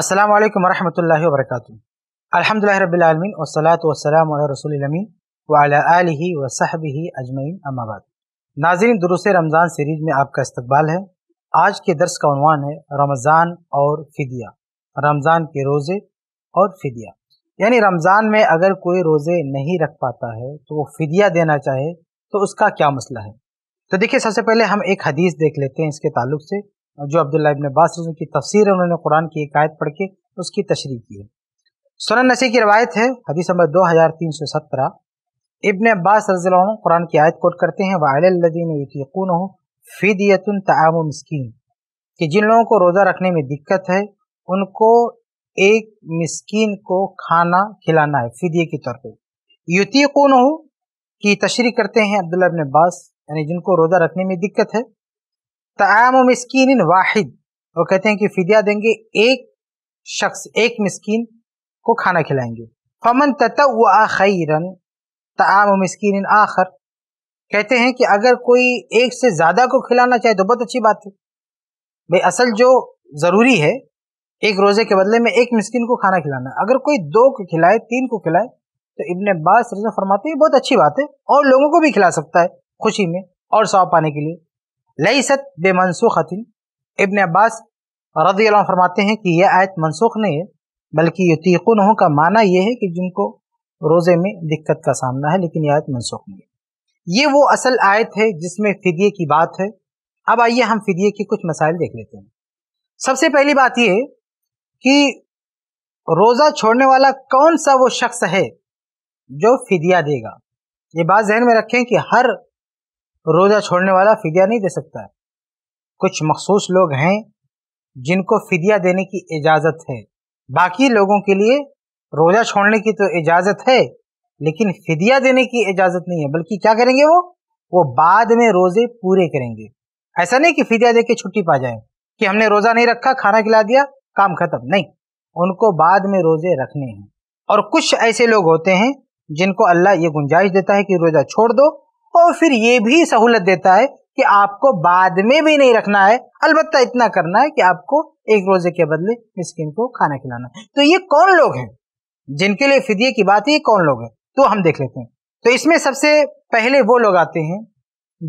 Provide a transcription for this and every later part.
अस्सलाम वालेकुम वरहमतुल्लाहि व बरकातुहू अल्हम्दुलिल्लाहि रब्बिल आलमीन वस्सलातु वस्सलामु अला रसूलिल अमीन व अला आलिहि व सहबिहि अजमईन अम्मा बाद नाज़रीन दुरुस रमज़ान सीरीज में आपका इस्तकबाल है आज के दर्स का उनवान है रमज़ान और फ़िदिया रमज़ान के रोज़े और फ़िदिया यानी रमज़ान में अगर कोई रोज़े नहीं रख पाता है तो वो फ़िदिया देना चाहे तो उसका क्या मसला है तो देखिए सबसे पहले हम एक हदीस देख लेते हैं इसके ताल्लुक से जो अब्दुल्ला इबन बास की तफसीर है उन्होंने कुरान की एक आयत पढ़ के उसकी तशरी की है सुनन नसी की रवायत है हदीस नंबर दो हज़ार तीन सौ सत्रह इबन अब्बास कुरान की आयत कोट करते हैं हो फ़ीदियतन तमाम मस्किन कि जिन लोगों को रोज़ा रखने में दिक्कत है उनको एक मिस्किन को खाना खिलाना है फिदिये के तौर पर युती हो की तशरी करते हैं अब्दुल्ला अब्बास यानी जिनको रोज़ा रखने में दिक्कत है तमाम मिसकिन वाहिद और कहते हैं कि फिदिया देंगे एक शख्स एक मस्किन को खाना खिलाएंगे फमन ततव खैरन तमाम मिसकिन आखर कहते हैं कि अगर कोई एक से ज़्यादा को खिलाना चाहे तो बहुत अच्छी बात है भाई असल जो ज़रूरी है एक रोज़े के बदले में एक मिसकिन को खाना खिलाना अगर कोई दो को खिलाए तीन को खिलाए तो इबन अब्बास रजा फरमाते हैं बहुत अच्छी बात है और लोगों को भी खिला सकता है खुशी में और सौंप पाने के लिए लईसत बेमनसूखिन इबन अब्बास रदी फरमाते हैं कि यह आयत मनसूख नहीं है बल्कि यतीकुन का माना यह है कि जिनको रोज़े में दिक्कत का सामना है लेकिन यह आयत मनसूख नहीं है ये वो असल आयत है जिसमें फिदिये की बात है अब आइए हम फिदिये के कुछ मसाइल देख लेते हैं सबसे पहली बात यह कि रोज़ा छोड़ने वाला कौन सा वो शख्स है जो फिदिया देगा ये बात जहन में रखें कि हर रोज़ा छोड़ने वाला फिदिया नहीं दे सकता कुछ मखसूस लोग हैं जिनको फिदिया देने की इजाज़त है बाकी लोगों के लिए रोज़ा छोड़ने की तो इजाज़त है लेकिन फिदिया देने की इजाज़त नहीं है बल्कि क्या करेंगे वो वो बाद में रोज़े पूरे करेंगे ऐसा नहीं कि फिदिया दे के छुट्टी पा जाए कि हमने रोज़ा नहीं रखा खाना खिला दिया काम खत्म नहीं उनको बाद में रोज़े रखने हैं और कुछ ऐसे लोग होते हैं जिनको अल्लाह ये गुंजाइश देता है कि रोज़ा छोड़ दो और फिर ये भी सहूलत देता है कि आपको बाद में भी नहीं रखना है अलबत्ता इतना करना है कि आपको एक रोजे के बदले मिस्किन को खाना खिलाना है तो ये कौन लोग हैं जिनके लिए फिदिये की बात ये कौन लोग हैं तो हम देख लेते हैं तो इसमें सबसे पहले वो लोग आते हैं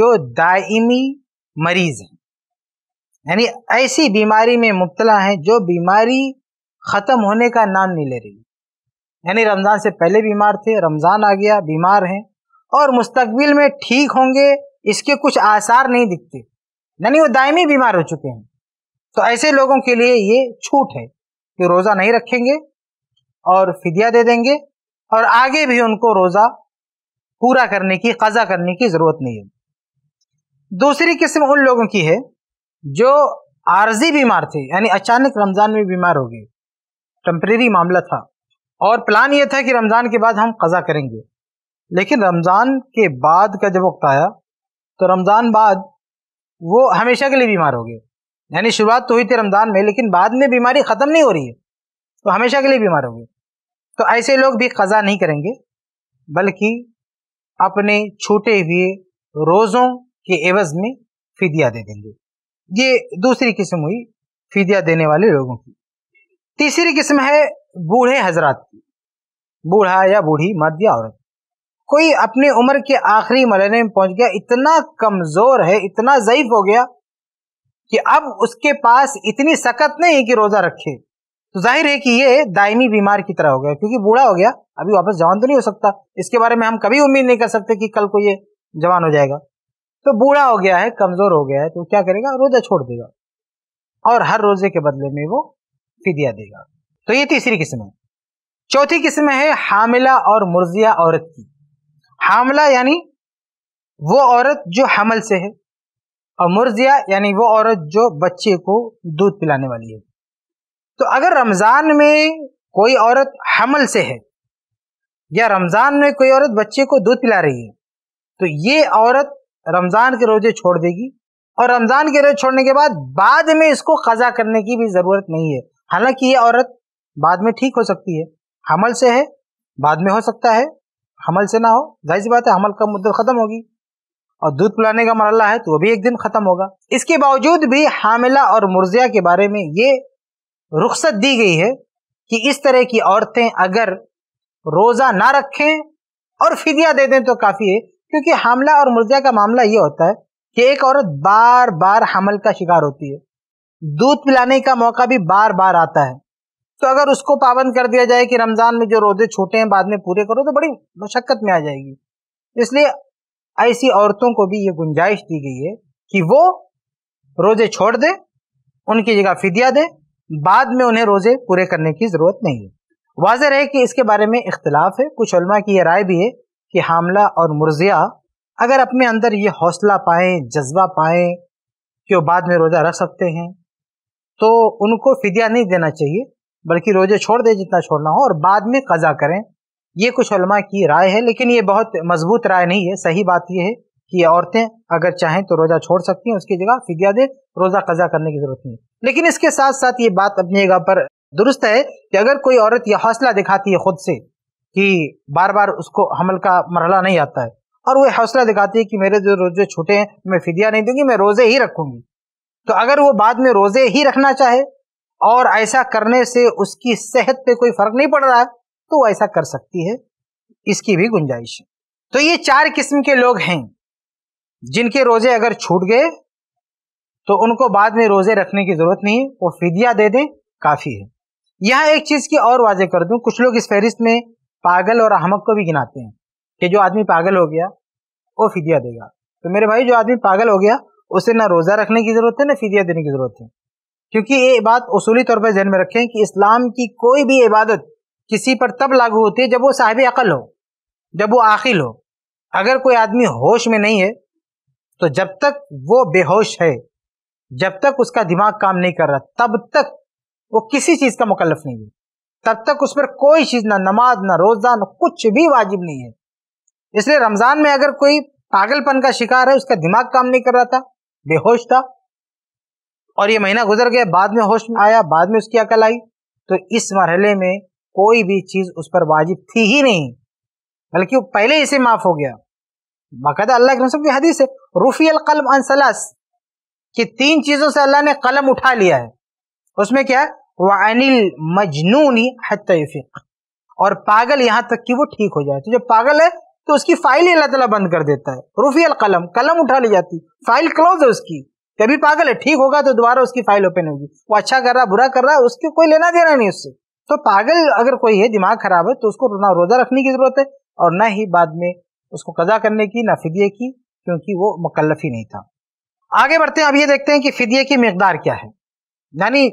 जो दायमी मरीज हैं यानी ऐसी बीमारी में मुबतला है जो बीमारी ख़त्म होने का नाम नहीं ले रही यानी रमज़ान से पहले बीमार थे रमज़ान आ गया बीमार हैं और मुस्तबिल में ठीक होंगे इसके कुछ आसार नहीं दिखते यानी वो दायमी बीमार हो चुके हैं तो ऐसे लोगों के लिए ये छूट है कि रोज़ा नहीं रखेंगे और फिदिया दे देंगे और आगे भी उनको रोज़ा पूरा करने की कज़ा करने की ज़रूरत नहीं है दूसरी किस्म उन लोगों की है जो आर्जी बीमार थे यानी अचानक रमज़ान में बीमार हो गए टम्प्रेरी मामला था और प्लान ये था कि रमज़ान के बाद हम कज़ा करेंगे लेकिन रमज़ान के बाद का जब वक्त आया तो रमज़ान बाद वो हमेशा के लिए बीमार हो गए यानी शुरुआत तो हुई थी रमज़ान में लेकिन बाद में बीमारी ख़त्म नहीं हो रही है तो हमेशा के लिए बीमार हो गए तो ऐसे लोग भी कज़ा नहीं करेंगे बल्कि अपने छूटे हुए रोज़ों के एवज़ में फिदिया दे देंगे ये दूसरी किस्म हुई फिदिया देने वाले लोगों की तीसरी किस्म है बूढ़े हजरात की बूढ़ा या बूढ़ी मर्द या औरत कोई अपनी उम्र के आखिरी मरने में पहुंच गया इतना कमजोर है इतना ज़यीफ हो गया कि अब उसके पास इतनी सकत नहीं है कि रोज़ा रखे तो जाहिर है कि ये दायमी बीमार की तरह हो गया क्योंकि बूढ़ा हो गया अभी वापस जवान तो नहीं हो सकता इसके बारे में हम कभी उम्मीद नहीं कर सकते कि कल को ये जवान हो जाएगा तो बूढ़ा हो गया है कमज़ोर हो गया है तो क्या करेगा रोज़ा छोड़ देगा और हर रोज़े के बदले में वो फिदिया देगा तो ये तीसरी किस्म है चौथी किस्म है हामिला और मुर्जिया औरत की हामला यानी वो औरत जो हमल से है और मुर्जिया यानी वो औरत जो बच्चे को दूध पिलाने वाली है तो अगर रमज़ान में कोई औरत हमल से है या रमज़ान में कोई औरत बच्चे को दूध पिला रही है तो ये औरत रमज़ान के रोज़े छोड़ देगी और रमज़ान के रोज़ छोड़ने के बाद बाद में इसको क़ज़ा करने की भी ज़रूरत नहीं है हालांकि ये औरत बाद में ठीक हो सकती है हमल से है बाद में हो सकता है हमल से ना हो जाहिर सी बात है हमल का मुद्दत ख़त्म होगी और दूध पिलाने का मरला है तो वो भी एक दिन ख़त्म होगा इसके बावजूद भी हामिला और मुर्जिया के बारे में ये रुख्सत दी गई है कि इस तरह की औरतें अगर रोज़ा ना रखें और फिदिया दे दें तो काफ़ी है क्योंकि हामला और मुर्जिया का मामला ये होता है कि एक औरत बार बार हमल का शिकार होती है दूध पिलाने का मौका भी बार बार आता है तो अगर उसको पाबंद कर दिया जाए कि रमज़ान में जो रोज़े छोटे हैं बाद में पूरे करो तो बड़ी मशक्क़त में आ जाएगी इसलिए ऐसी औरतों को भी ये गुंजाइश दी गई है कि वो रोज़े छोड़ दें उनकी जगह फिदिया दें बाद में उन्हें रोज़े पूरे करने की ज़रूरत नहीं है वाज है कि इसके बारे में इख्तलाफ है कुछ उलमा की यह राय भी है कि हामला और मुर्जिया अगर अपने अंदर ये हौसला पाएं जज्बा पाएं कि वो बाद में रोज़ा रख सकते हैं तो उनको फिदिया नहीं देना चाहिए बल्कि रोजे छोड़ दे जितना छोड़ना हो और बाद में कज़ा करें ये कुछ उलमा की राय है लेकिन ये बहुत मजबूत राय नहीं है सही बात यह है कि औरतें अगर चाहें तो रोज़ा छोड़ सकती हैं उसकी जगह फिदिया दे रोज़ा कज़ा करने की ज़रूरत नहीं लेकिन इसके साथ साथ ये बात अपनी जगह पर दुरुस्त है कि अगर कोई औरत यह हौसला दिखाती है खुद से कि बार बार उसको हमल का मरहला नहीं आता है और वह हौसला दिखाती है कि मेरे जो रोजे छूटे हैं मैं फिदिया नहीं दूंगी मैं रोज़े ही रखूंगी तो अगर वो बाद में रोज़े ही रखना चाहे और ऐसा करने से उसकी सेहत पे कोई फर्क नहीं पड़ रहा है तो ऐसा कर सकती है इसकी भी गुंजाइश है तो ये चार किस्म के लोग हैं जिनके रोजे अगर छूट गए तो उनको बाद में रोजे रखने की जरूरत नहीं वो फिदिया दे दें काफी है यहां एक चीज की और वाजे कर दूं कुछ लोग इस फहरिस्त में पागल और अहमक को भी गिनाते हैं कि जो आदमी पागल हो गया वो फिदिया देगा तो मेरे भाई जो आदमी पागल हो गया उसे ना रोजा रखने की जरूरत है ना फिदिया देने की जरूरत है क्योंकि ये बात उसूली तौर पर जहन में रखें कि इस्लाम की कोई भी इबादत किसी पर तब लागू होती है जब वो साहिब अकल हो जब वो आखिल हो अगर कोई आदमी होश में नहीं है तो जब तक वो बेहोश है जब तक उसका दिमाग काम नहीं कर रहा तब तक वो किसी चीज़ का मुकलफ नहीं है तब तक उस पर कोई चीज़ ना नमाज ना रोज़ा ना कुछ भी वाजिब नहीं है इसलिए रमज़ान में अगर कोई पागलपन का शिकार है उसका दिमाग काम नहीं कर रहा था बेहोश था और ये महीना गुजर गया बाद में होश में आया बाद में उसकी अकल आई तो इस मरहले में कोई भी चीज़ उस पर वाजिब थी ही नहीं बल्कि वो पहले इसे माफ़ हो गया बाकायदा अल्लाह के रसूल की हदीस है रूफ़ी अलकलम अनसलास कि तीन चीज़ों से अल्लाह ने कलम उठा लिया है उसमें क्या है मजनूनी हतफ़िक और पागल यहां तक कि वो ठीक हो जाए तो जब पागल है तो उसकी फाइल ही अल्लाह तला बंद कर देता है रूफ़ी अलकलम कलम उठा ली जाती फाइल क्लोज है उसकी कभी पागल है ठीक होगा तो दोबारा उसकी फाइल ओपन होगी वो अच्छा कर रहा बुरा कर रहा है उसके कोई लेना देना नहीं उससे तो पागल अगर कोई है दिमाग खराब है तो उसको ना रोजा रखने की जरूरत है और ना ही बाद में उसको कजा करने की ना फिदिये की क्योंकि वो मुकलफ ही नहीं था आगे बढ़ते हैं अब ये देखते हैं कि फिदिये की मकदार क्या है यानी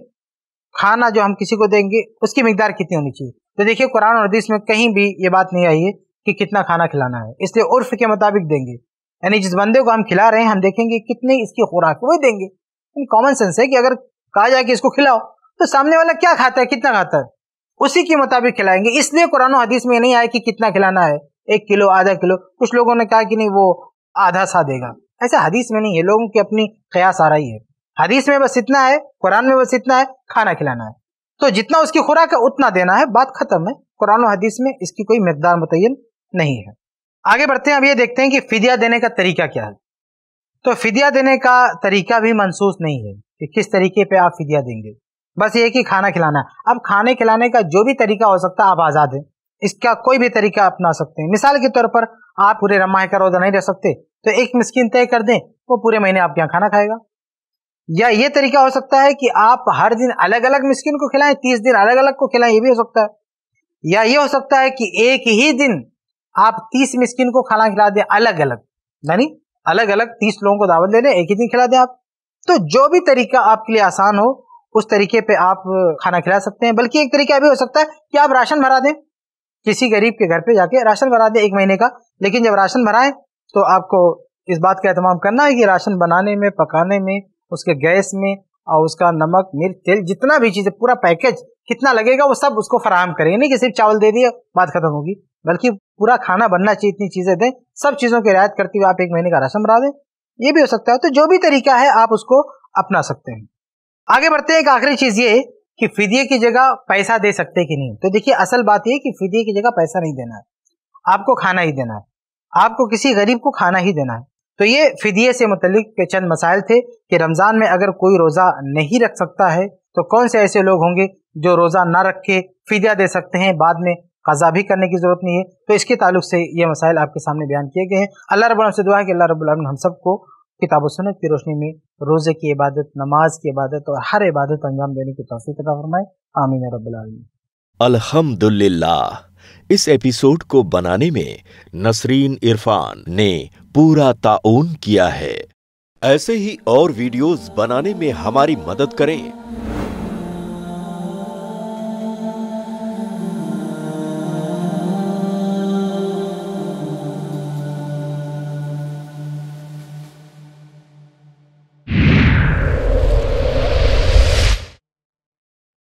खाना जो हम किसी को देंगे उसकी मकदार कितनी होनी चाहिए तो देखिए कुरान और हदीस में कहीं भी ये बात नहीं आई है कि कितना खाना खिलाना है इसलिए उर्फ के मुताबिक देंगे यानी जिस बंदे को हम खिला रहे हैं हम देखेंगे कितने इसकी खुराक वही देंगे कॉमन सेंस है कि अगर कहा जाए कि इसको खिलाओ तो सामने वाला क्या खाता है कितना खाता है उसी के मुताबिक खिलाएंगे इसलिए कुरान हदीस में नहीं आया कि कितना खिलाना है एक किलो आधा किलो कुछ लोगों ने कहा कि नहीं वो आधा सा देगा ऐसा हदीस में नहीं है लोगों की अपनी कयास आ रही है हदीस में बस इतना है कुरान में बस इतना है खाना खिलाना है तो जितना उसकी खुराक है उतना देना है बात खत्म है कुरान हदीस में इसकी कोई मकदार मुतन नहीं है आगे बढ़ते हैं अब ये देखते हैं कि फिदिया देने का तरीका क्या है तो फिदिया देने का तरीका भी मंसूस नहीं है कि किस तरीके पे आप फिदिया देंगे बस ये कि खाना खिलाना अब खाने खिलाने का जो भी तरीका हो सकता है आप आज़ाद हैं इसका कोई भी तरीका अपना सकते हैं मिसाल के तौर पर आप पूरे रमाह का रोजा नहीं रह सकते तो एक मिस्किन तय कर दें वो पूरे महीने आपके यहाँ खाना खाएगा या ये तरीका हो सकता है कि आप हर दिन अलग अलग मिस्किन को खिलाएं तीस दिन अलग अलग को खिलाएं ये भी हो सकता है या ये हो सकता है कि एक ही दिन आप तीस मिस्किन को खाना खिला दें अलग अलग यानी अलग अलग तीस लोगों को दावत दे दें एक ही दिन खिला दें आप तो जो भी तरीका आपके लिए आसान हो उस तरीके पे आप खाना खिला सकते हैं बल्कि एक तरीका भी हो सकता है कि आप राशन भरा दें किसी गरीब के घर पे जाके राशन भरा दें एक महीने का लेकिन जब राशन भराएं तो आपको इस बात का एहतमाम करना है कि राशन बनाने में पकाने में उसके गैस में और उसका नमक मिर्च तेल जितना भी चीज़ पूरा पैकेज कितना लगेगा वो सब उसको फराहम करेंगे नहीं कि सिर्फ चावल दे दिए बात खत्म होगी बल्कि पूरा खाना बनना चाहिए इतनी चीज़ें दें सब चीज़ों की रियायत करते हुए आप एक महीने का राशन बना दें ये भी हो सकता है तो जो भी तरीका है आप उसको अपना सकते हैं आगे बढ़ते हैं एक आखिरी चीज़ ये कि फिदिये की जगह पैसा दे सकते कि नहीं तो देखिए असल बात ये कि फिदिये की जगह पैसा नहीं देना है आपको खाना ही देना है आपको किसी गरीब को खाना ही देना है तो ये फिदिये से मुतलिक के चंद मसाइल थे कि रमज़ान में अगर कोई रोज़ा नहीं रख सकता है तो कौन से ऐसे लोग होंगे जो रोज़ा ना रख के फिदिया दे सकते हैं बाद में कज़ा भी करने की ज़रूरत नहीं है तो इसके ताल्लुक से ये मसाइल आपके सामने बयान किए गए हैं अल्लाह रब से दुआ है कि अल्लाह रबालमीन हम सबको किताब सुनत की रोशनी में रोज़े की इबादत नमाज की इबादत और हर इबादत अंजाम देने की तोफ़ी कदा फरमाए आमीन रबालमीन अल्हम्दुलिल्लाह इस एपिसोड को बनाने में नसरीन इरफान ने पूरा ताउन किया है ऐसे ही और वीडियोस बनाने में हमारी मदद करें